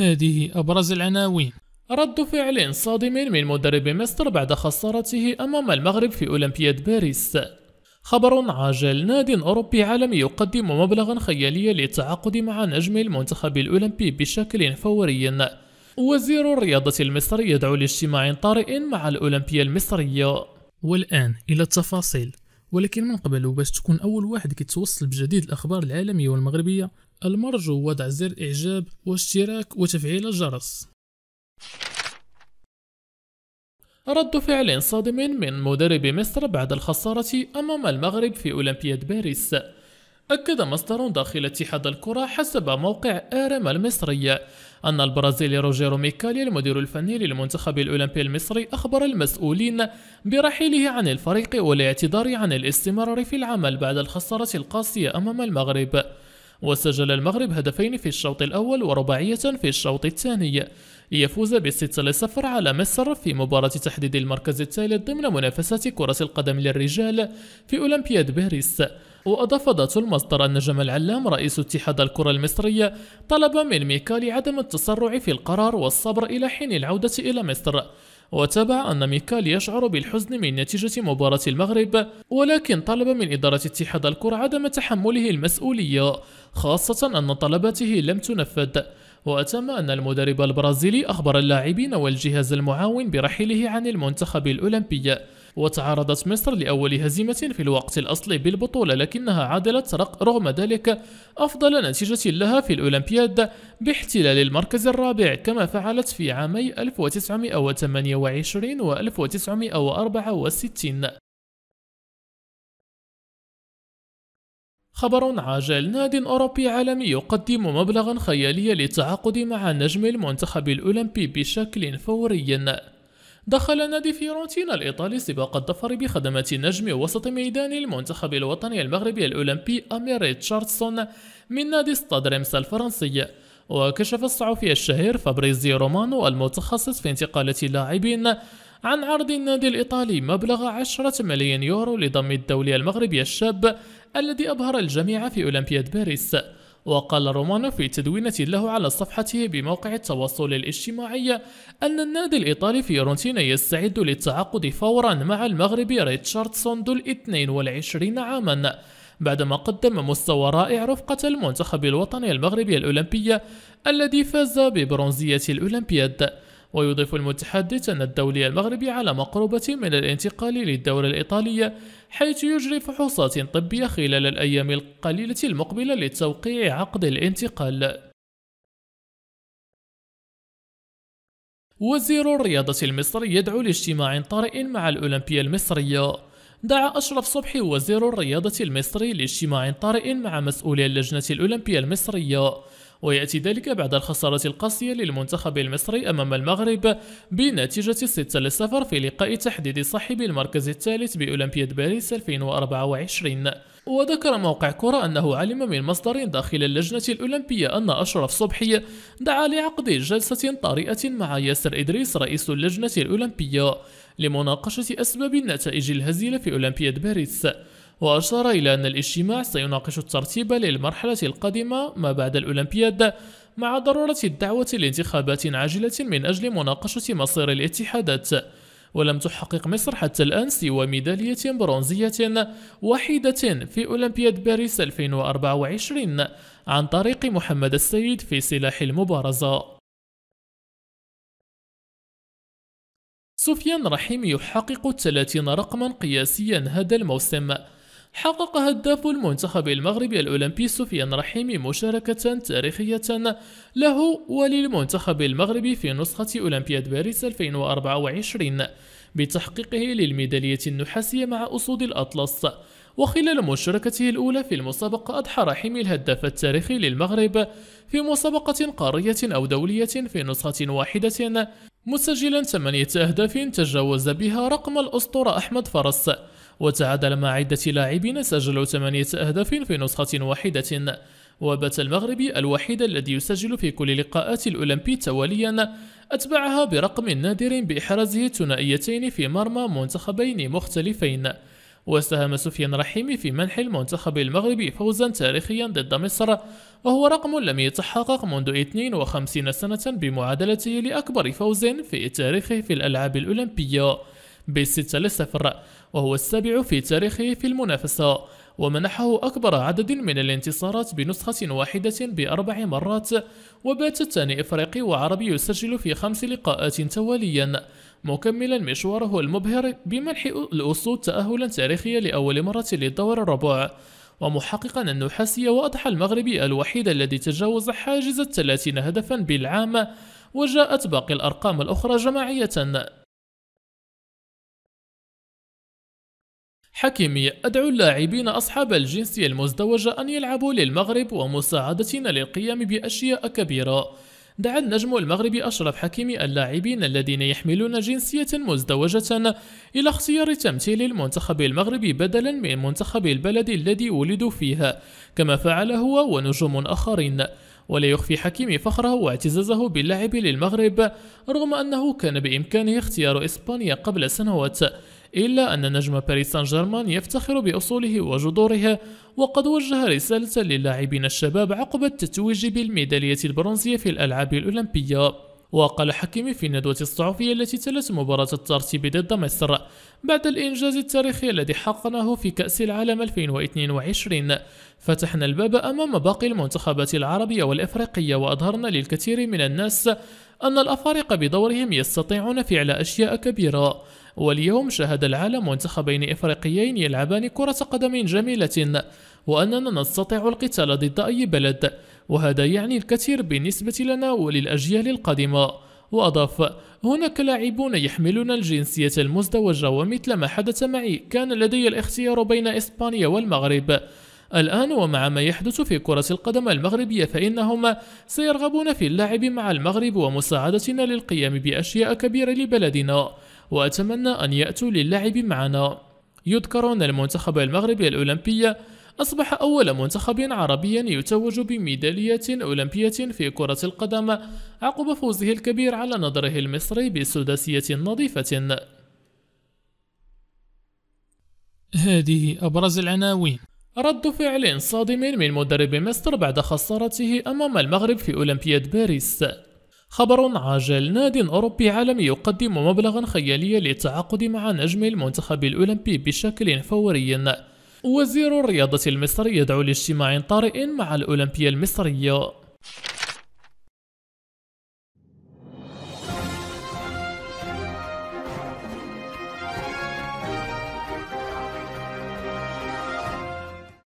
هذه أبرز العناوين رد فعل صادم من مدرب مصر بعد خسارته أمام المغرب في أولمبياد باريس خبر عاجل ناد أوروبي عالمي يقدم مبلغا خياليا للتعاقد مع نجم المنتخب الأولمبي بشكل فوري وزير الرياضة المصري يدعو لاجتماع طارئ مع الأولمبية المصرية والآن إلى التفاصيل ولكن من قبل وباش تكون أول واحد كيتوصل بجديد الأخبار العالمية والمغربية المرجو وضع زر إعجاب واشتراك وتفعيل الجرس رد فعل صادم من مدرب مصر بعد الخسارة أمام المغرب في أولمبياد باريس أكد مصدر داخل اتحاد الكرة حسب موقع آرم المصري أن البرازيلي روجيرو ميكالي المدير الفني للمنتخب الأولمبي المصري أخبر المسؤولين برحيله عن الفريق والاعتذار عن الاستمرار في العمل بعد الخسارة القاسية أمام المغرب وسجل المغرب هدفين في الشوط الأول ورباعية في الشوط الثاني ليفوز بستة لصفر على مصر في مباراة تحديد المركز الثالث ضمن منافسة كرة القدم للرجال في أولمبياد باريس وأضاف ذات المصدر أن جمال علام رئيس اتحاد الكرة المصرية طلب من ميكالي عدم التسرع في القرار والصبر إلى حين العودة إلى مصر وتابع أن ميكال يشعر بالحزن من نتيجة مباراة المغرب ولكن طلب من إدارة اتحاد الكرة عدم تحمله المسؤولية خاصة أن طلباته لم تنفذ وأتم أن المدرب البرازيلي أخبر اللاعبين والجهاز المعاون برحيله عن المنتخب الأولمبي وتعرضت مصر لأول هزيمة في الوقت الأصلي بالبطولة لكنها عادلت رغم ذلك أفضل نتيجة لها في الأولمبياد باحتلال المركز الرابع كما فعلت في عامي 1928 و 1964 خبر عاجل ناد أوروبي عالمي يقدم مبلغا خياليا للتعاقد مع نجم المنتخب الأولمبي بشكل فوري دخل نادي فيورنتينا الإيطالي سباق الظفر بخدمة نجم وسط ميدان المنتخب الوطني المغربي الأولمبي أمير ريتشاردسون من نادي ستاد ريمس الفرنسي وكشف الصحفي الشهير فابريزي رومانو المتخصص في انتقالة اللاعبين عن عرض النادي الإيطالي مبلغ 10 ملايين يورو لضم الدولي المغربي الشاب الذي أبهر الجميع في أولمبياد باريس وقال رومانو في تدوينة له على صفحته بموقع التواصل الاجتماعي أن النادي الإيطالي فيورنتينا يستعد للتعاقد فورا مع المغربي ريتشاردسون ذو الاثنين والعشرين عاما بعدما قدم مستوى رائع رفقة المنتخب الوطني المغربي الأولمبي الذي فاز ببرونزية الأولمبياد ويضيف المتحدث أن الدولي المغربي على مقربة من الانتقال للدورة الإيطالية حيث يجري فحوصات طبية خلال الأيام القليلة المقبلة لتوقيع عقد الانتقال وزير الرياضة المصري يدعو لاجتماع طارئ مع الأولمبية المصرية دعا أشرف صبحي وزير الرياضة المصري لاجتماع طارئ مع مسؤولي اللجنة الأولمبية المصرية ويأتي ذلك بعد الخسارة القاسية للمنتخب المصري أمام المغرب بنتيجة 6 للصفر في لقاء تحديد صاحب المركز الثالث بأولمبياد باريس 2024 وذكر موقع كرة أنه علم من مصدر داخل اللجنة الأولمبية أن أشرف صبحي دعا لعقد جلسة طارئة مع ياسر إدريس رئيس اللجنة الأولمبية لمناقشة أسباب النتائج الهزيلة في أولمبياد باريس وأشار إلى أن الاجتماع سيناقش الترتيب للمرحلة القادمة ما بعد الأولمبياد مع ضرورة الدعوة لانتخابات عاجلة من أجل مناقشة مصير الاتحادات ولم تحقق مصر حتى الآن سوى ميدالية برونزية وحيدة في أولمبياد باريس 2024 عن طريق محمد السيد في سلاح المبارزة سفيان رحيم يحقق 30 رقما قياسيا هذا الموسم حقق هداف المنتخب المغربي الأولمبي سفيان رحيمي مشاركة تاريخية له وللمنتخب المغربي في نسخة أولمبياد باريس 2024 بتحقيقه للميدالية النحاسية مع أسود الأطلس وخلال مشاركته الأولى في المسابقة أضحى رحيمي الهداف التاريخي للمغرب في مسابقة قارية أو دولية في نسخة واحدة مسجلا ثمانية أهداف تجاوز بها رقم الأسطورة أحمد فرس وتعادل مع عدة لاعبين سجلوا ثمانية أهداف في نسخة واحدة وبات المغربي الوحيد الذي يسجل في كل لقاءات الأولمبي تواليا أتبعها برقم نادر بإحرازه ثنائيتين في مرمى منتخبين مختلفين وساهم سفيان رحيمي في منح المنتخب المغربي فوزا تاريخيا ضد مصر وهو رقم لم يتحقق منذ 52 سنة بمعادلته لأكبر فوز في تاريخه في الألعاب الأولمبية بالستة لصفر وهو السابع في تاريخه في المنافسة ومنحه أكبر عدد من الانتصارات بنسخة واحدة بأربع مرات وبات الثاني إفريقي وعربي يسجل في خمس لقاءات تواليا مكملا مشواره المبهر بمنح الأسود تأهلا تاريخيا لأول مرة للدور الربع ومحققا النحاسي وأضحى المغربي الوحيد الذي تجاوز حاجز الثلاثين هدفا بالعام وجاءت باقي الأرقام الأخرى جماعية حكيمي أدعو اللاعبين أصحاب الجنسية المزدوجة أن يلعبوا للمغرب ومساعدتنا للقيام بأشياء كبيرة دعا النجم المغربي أشرف حكيمي اللاعبين الذين يحملون جنسية مزدوجة إلى اختيار تمثيل المنتخب المغربي بدلا من منتخب البلد الذي ولدوا فيها كما فعل هو ونجوم آخرين ولا يخفي حكيمي فخره واعتزازه باللعب للمغرب رغم أنه كان بإمكانه اختيار إسبانيا قبل سنوات إلا أن نجم باريس سان جيرمان يفتخر بأصوله وجذوره وقد وجه رسالة للاعبين الشباب عقب التتويج بالميدالية البرونزية في الألعاب الأولمبية وقال حكيمي في الندوة الصحفية التي تلت مباراة الترتيب ضد مصر بعد الإنجاز التاريخي الذي حققناه في كأس العالم 2022 فتحنا الباب أمام باقي المنتخبات العربية والإفريقية وأظهرنا للكثير من الناس أن الأفارقة بدورهم يستطيعون فعل أشياء كبيرة واليوم شاهد العالم منتخبين إفريقيين يلعبان كرة قدم جميلة وأننا نستطيع القتال ضد أي بلد وهذا يعني الكثير بالنسبة لنا وللأجيال القادمة وأضاف هناك لاعبون يحملون الجنسية المزدوجة ومثل ما حدث معي كان لدي الاختيار بين إسبانيا والمغرب الآن ومع ما يحدث في كرة القدم المغربية فإنهم سيرغبون في اللعب مع المغرب ومساعدتنا للقيام بأشياء كبيرة لبلدنا وأتمنى أن يأتوا للعب معنا يذكر أن المنتخب المغربي الأولمبي أصبح أول منتخب عربي يتوج بميدالية أولمبية في كرة القدم عقب فوزه الكبير على نظره المصري بسداسية نظيفة هذه أبرز العناوين رد فعل صادم من مدرب مصر بعد خسارته أمام المغرب في أولمبياد باريس خبر عاجل ناد أوروبي عالمي يقدم مبلغا خياليا للتعاقد مع نجم المنتخب الأولمبي بشكل فوري وزير الرياضة المصري يدعو لاجتماع طارئ مع الأولمبية المصرية